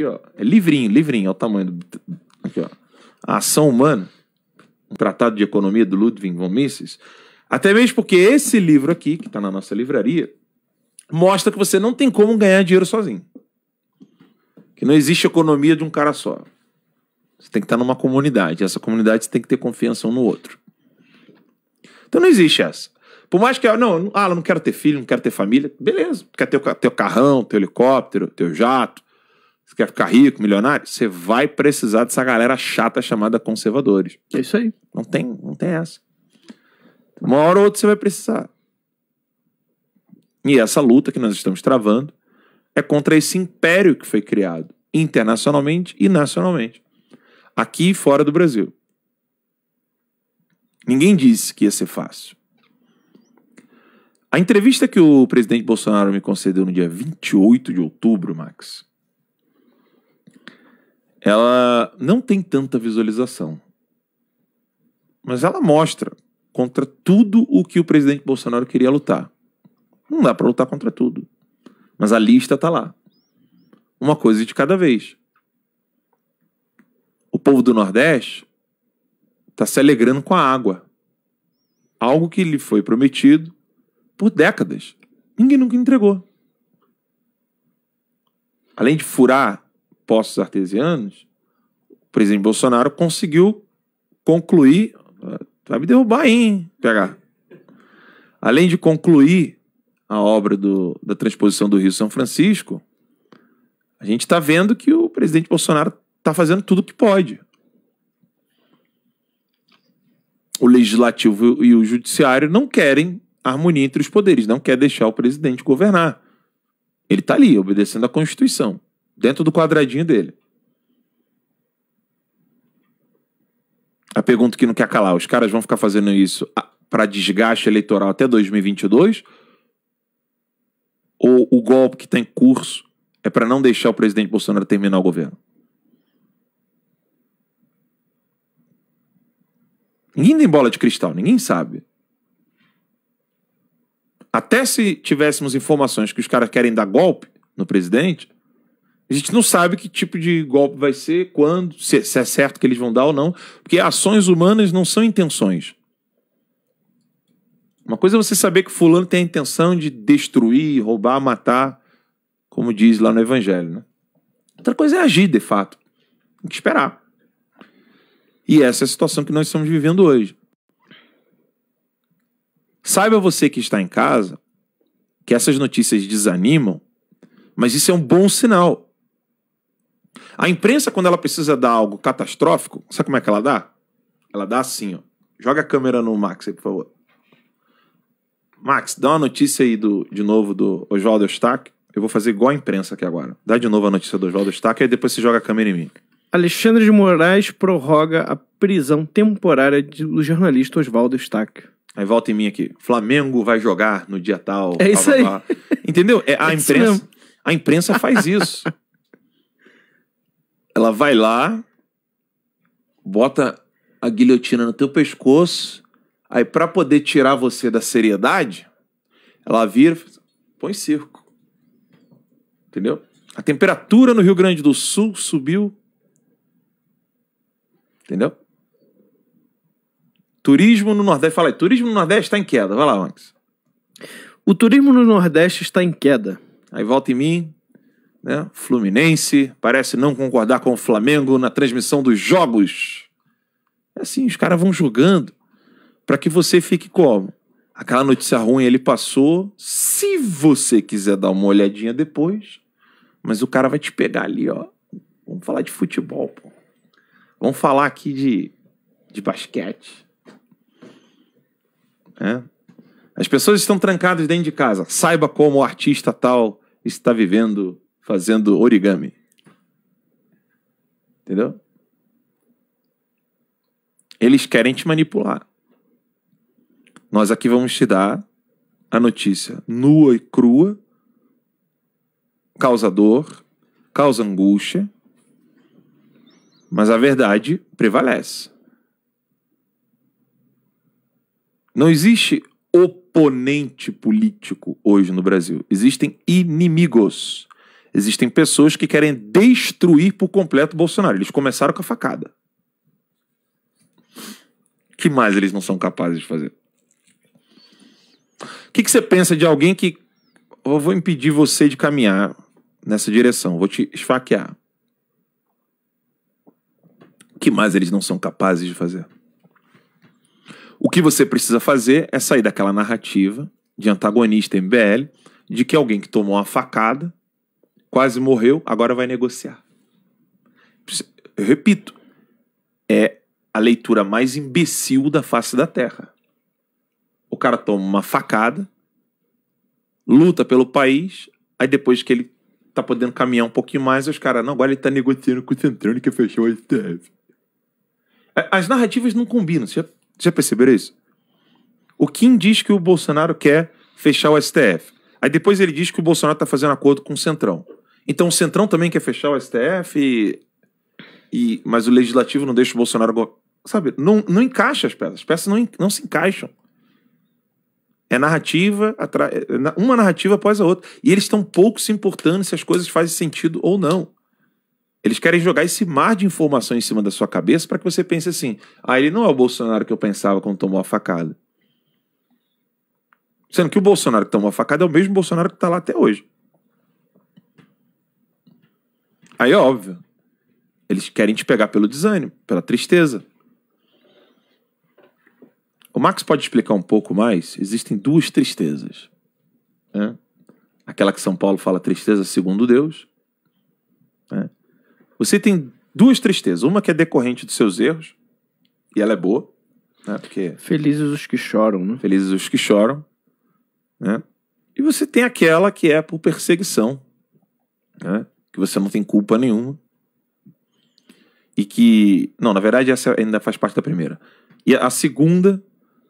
Aqui, ó. É livrinho, livrinho, olha o tamanho do. Aqui, ó. A Ação Humana, um tratado de economia do Ludwig von Mises. Até mesmo porque esse livro aqui, que está na nossa livraria, mostra que você não tem como ganhar dinheiro sozinho. Que não existe economia de um cara só. Você tem que estar tá numa comunidade. Essa comunidade você tem que ter confiança um no outro. Então não existe essa. Por mais que eu, ah, não, ah, eu não quero ter filho, não quero ter família, beleza. Quer ter o teu carrão, teu helicóptero, teu jato, você quer ficar rico, milionário? Você vai precisar dessa galera chata chamada conservadores. É isso aí. Não tem, não tem essa. Uma hora ou outra você vai precisar. E essa luta que nós estamos travando é contra esse império que foi criado internacionalmente e nacionalmente, aqui e fora do Brasil. Ninguém disse que ia ser fácil. A entrevista que o presidente Bolsonaro me concedeu no dia 28 de outubro, Max, ela não tem tanta visualização. Mas ela mostra contra tudo o que o presidente Bolsonaro queria lutar. Não dá para lutar contra tudo. Mas a lista está lá. Uma coisa de cada vez. O povo do Nordeste está se alegrando com a água. Algo que lhe foi prometido por décadas. Ninguém nunca entregou. Além de furar postos artesianos, o presidente Bolsonaro conseguiu concluir. Vai me derrubar aí, hein, PH? Além de concluir a obra do, da transposição do Rio São Francisco, a gente está vendo que o presidente Bolsonaro está fazendo tudo o que pode. O legislativo e o judiciário não querem harmonia entre os poderes, não quer deixar o presidente governar. Ele está ali, obedecendo à Constituição dentro do quadradinho dele. A pergunta que não quer calar: os caras vão ficar fazendo isso ah, para desgaste eleitoral até 2022? Ou o golpe que está em curso é para não deixar o presidente Bolsonaro terminar o governo? Ninguém tem bola de cristal, ninguém sabe. Até se tivéssemos informações que os caras querem dar golpe no presidente, a gente não sabe que tipo de golpe vai ser, quando, se, se é certo que eles vão dar ou não, porque ações humanas não são intenções. Uma coisa é você saber que fulano tem a intenção de destruir, roubar, matar, como diz lá no Evangelho. Né? Outra coisa é agir, de fato. Tem que esperar. E essa é a situação que nós estamos vivendo hoje. Saiba você que está em casa que essas notícias desanimam, mas isso é um bom sinal. A imprensa, quando ela precisa dar algo catastrófico, sabe como é que ela dá? Ela dá assim, ó. Joga a câmera no Max aí, por favor. Max, dá uma notícia aí do, de novo do Oswaldo Eustáquio. Eu vou fazer igual a imprensa aqui agora. Dá de novo a notícia do Oswaldo Eustáquio e depois você joga a câmera em mim. Alexandre de Moraes prorroga a prisão temporária do jornalista Oswaldo Eustáquio. Aí volta em mim aqui. Flamengo vai jogar no dia tal. É isso aí. Entendeu? É, a, é imprensa, a imprensa faz isso. Ela vai lá, bota a guilhotina no teu pescoço, aí para poder tirar você da seriedade, ela vira, põe circo. Entendeu? A temperatura no Rio Grande do Sul subiu. Entendeu? Turismo no Nordeste, fala aí, turismo no Nordeste está em queda. Vai lá, Max. O turismo no Nordeste está em queda. Aí volta em mim, né? Fluminense parece não concordar com o Flamengo na transmissão dos jogos. É assim, os caras vão jogando para que você fique como? Aquela notícia ruim ele passou. Se você quiser dar uma olhadinha depois, mas o cara vai te pegar ali, ó. Vamos falar de futebol, pô. Vamos falar aqui de, de basquete. É. As pessoas estão trancadas dentro de casa. Saiba como o artista tal está vivendo fazendo origami. Entendeu? Eles querem te manipular. Nós aqui vamos te dar a notícia nua e crua, causa dor, causa angústia, mas a verdade prevalece. Não existe oponente político hoje no Brasil. Existem inimigos. Existem pessoas que querem destruir por completo Bolsonaro. Eles começaram com a facada. que mais eles não são capazes de fazer? O que, que você pensa de alguém que. Eu vou impedir você de caminhar nessa direção, vou te esfaquear. O que mais eles não são capazes de fazer? O que você precisa fazer é sair daquela narrativa de antagonista MBL de que alguém que tomou uma facada quase morreu, agora vai negociar. Eu repito, é a leitura mais imbecil da face da Terra. O cara toma uma facada, luta pelo país, aí depois que ele tá podendo caminhar um pouquinho mais, os caras, não, agora ele tá negociando com o Centrão que fechou a STF. As narrativas não combinam, você já, já perceberam isso? O Kim diz que o Bolsonaro quer fechar o STF. Aí depois ele diz que o Bolsonaro tá fazendo acordo com o Centrão. Então o Centrão também quer fechar o STF, e, e, mas o Legislativo não deixa o Bolsonaro. Sabe, não, não encaixa as peças. As peças não, não se encaixam. É narrativa, é, uma narrativa após a outra. E eles estão pouco se importando se as coisas fazem sentido ou não. Eles querem jogar esse mar de informação em cima da sua cabeça para que você pense assim: ah, ele não é o Bolsonaro que eu pensava quando tomou a facada. Sendo que o Bolsonaro que tomou a facada é o mesmo Bolsonaro que está lá até hoje. Aí é óbvio. Eles querem te pegar pelo desânimo, pela tristeza. O Max pode explicar um pouco mais. Existem duas tristezas. Né? Aquela que São Paulo fala tristeza segundo Deus. Né? Você tem duas tristezas. Uma que é decorrente dos seus erros, e ela é boa. Né? Porque... Felizes os que choram, né? Felizes os que choram. Né? E você tem aquela que é por perseguição. Né? você não tem culpa nenhuma. E que. Não, na verdade, essa ainda faz parte da primeira. E a segunda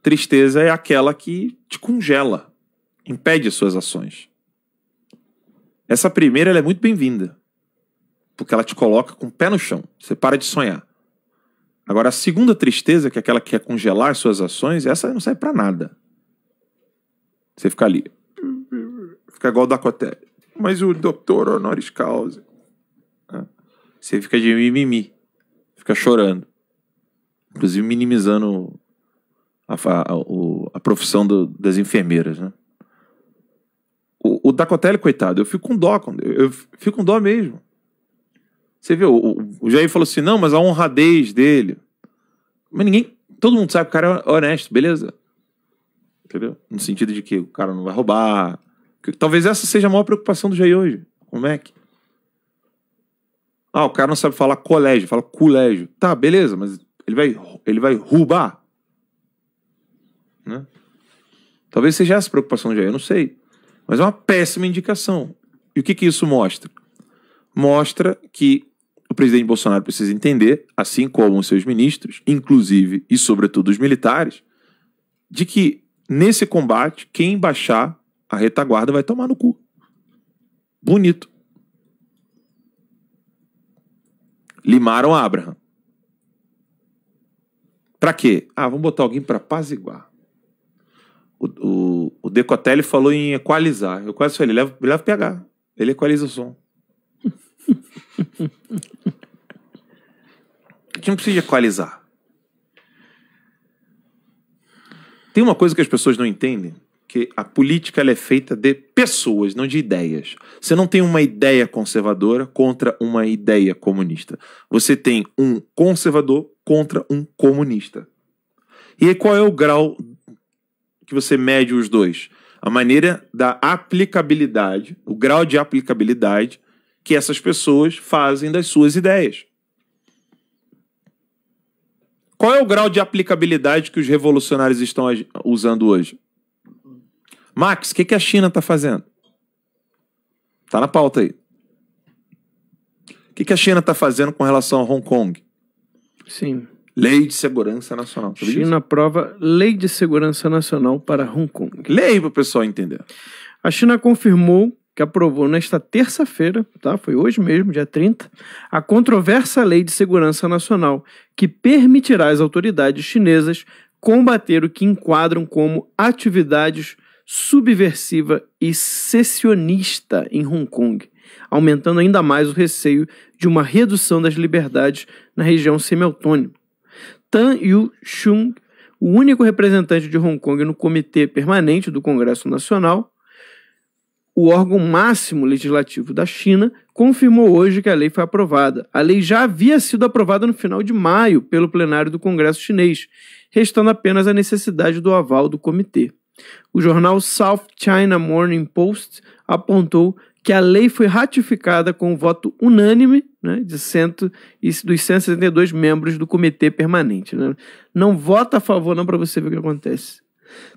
tristeza é aquela que te congela, impede as suas ações. Essa primeira é muito bem-vinda, porque ela te coloca com o pé no chão, você para de sonhar. Agora, a segunda tristeza, que é aquela que quer congelar as suas ações, essa não serve para nada. Você fica ali. Fica igual o Cotéria mas o doutor honoris causa. É. Você fica de mimimi, fica chorando. Inclusive minimizando a, a, a profissão do, das enfermeiras, né? O, o Dacotelli, coitado, eu fico com dó, eu fico com dó mesmo. Você viu, o, o Jair falou assim, não, mas a honradez dele. Mas ninguém, todo mundo sabe que o cara é honesto, beleza? Entendeu? No sentido de que o cara não vai roubar, Talvez essa seja a maior preocupação do Jair hoje, o Mac. Ah, o cara não sabe falar colégio, fala colégio. Tá, beleza, mas ele vai, ele vai roubar. Né? Talvez seja essa a preocupação do Jair, eu não sei. Mas é uma péssima indicação. E o que, que isso mostra? Mostra que o presidente Bolsonaro precisa entender, assim como os seus ministros, inclusive e sobretudo os militares, de que nesse combate, quem baixar a retaguarda vai tomar no cu. Bonito. Limaram Abraham. Para quê? Ah, vamos botar alguém para apaziguar. O, o, o, Decotelli falou em equalizar. Eu quase falei, leva, leva PH. Ele equaliza o som. A gente não precisa equalizar. Tem uma coisa que as pessoas não entendem porque a política é feita de pessoas, não de ideias. Você não tem uma ideia conservadora contra uma ideia comunista. Você tem um conservador contra um comunista. E aí, qual é o grau que você mede os dois? A maneira da aplicabilidade, o grau de aplicabilidade que essas pessoas fazem das suas ideias. Qual é o grau de aplicabilidade que os revolucionários estão usando hoje? Max, o que, que a China está fazendo? Está na pauta aí. O que, que a China está fazendo com relação a Hong Kong? Sim. Lei de Segurança Nacional. Sabe China aprova Lei de Segurança Nacional para Hong Kong. Lei para o pessoal entender. A China confirmou que aprovou nesta terça-feira, tá? Foi hoje mesmo, dia 30, a controversa Lei de Segurança Nacional que permitirá às autoridades chinesas combater o que enquadram como atividades subversiva e secessionista em Hong Kong, aumentando ainda mais o receio de uma redução das liberdades na região semi Tan Yu-chung, o único representante de Hong Kong no Comitê Permanente do Congresso Nacional, o órgão máximo legislativo da China, confirmou hoje que a lei foi aprovada. A lei já havia sido aprovada no final de maio pelo plenário do Congresso chinês, restando apenas a necessidade do aval do comitê. O jornal South China Morning Post apontou que a lei foi ratificada com o voto unânime né, de cento, dos 162 membros do comitê permanente. Né? Não vota a favor, não, para você ver o que acontece.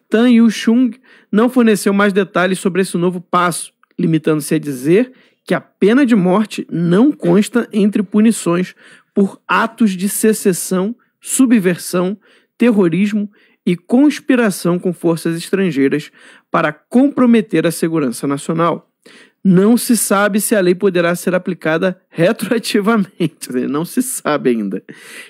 Tan Yu-chung não forneceu mais detalhes sobre esse novo passo, limitando-se a dizer que a pena de morte não consta entre punições por atos de secessão, subversão, terrorismo e conspiração com forças estrangeiras para comprometer a segurança nacional. Não se sabe se a lei poderá ser aplicada retroativamente, não se sabe ainda.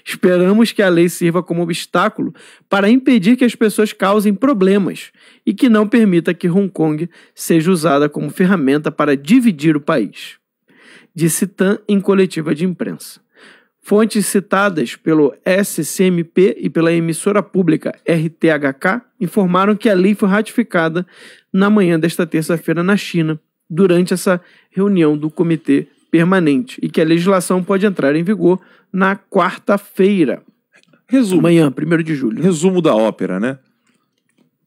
Esperamos que a lei sirva como obstáculo para impedir que as pessoas causem problemas e que não permita que Hong Kong seja usada como ferramenta para dividir o país, disse Tan em coletiva de imprensa. Fontes citadas pelo SCMP e pela emissora pública RTHK informaram que a lei foi ratificada na manhã desta terça-feira na China, durante essa reunião do Comitê Permanente, e que a legislação pode entrar em vigor na quarta-feira. Resumo. Amanhã, 1 de julho. Resumo da ópera, né?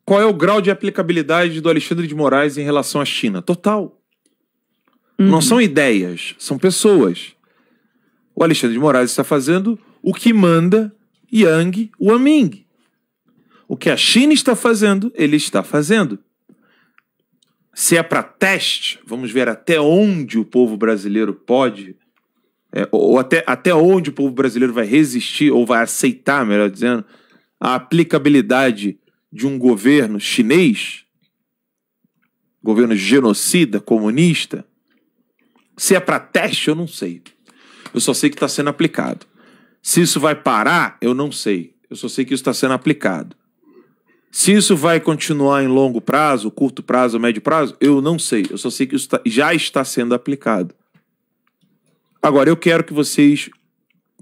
Qual é o grau de aplicabilidade do Alexandre de Moraes em relação à China? Total. Uhum. Não são ideias, são pessoas. O Alexandre de Moraes está fazendo o que manda Yang Waming. O que a China está fazendo, ele está fazendo. Se é para teste, vamos ver até onde o povo brasileiro pode, é, ou até, até onde o povo brasileiro vai resistir, ou vai aceitar, melhor dizendo, a aplicabilidade de um governo chinês, governo genocida, comunista. Se é para teste, eu não sei. Eu só sei que está sendo aplicado. Se isso vai parar, eu não sei. Eu só sei que isso está sendo aplicado. Se isso vai continuar em longo prazo, curto prazo, médio prazo, eu não sei. Eu só sei que isso tá, já está sendo aplicado. Agora, eu quero que vocês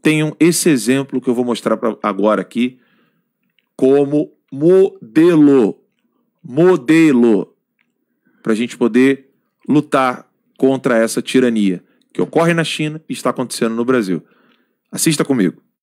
tenham esse exemplo que eu vou mostrar pra, agora aqui como modelo. Modelo. Para a gente poder lutar contra essa tirania que ocorre na China e está acontecendo no Brasil. Assista comigo.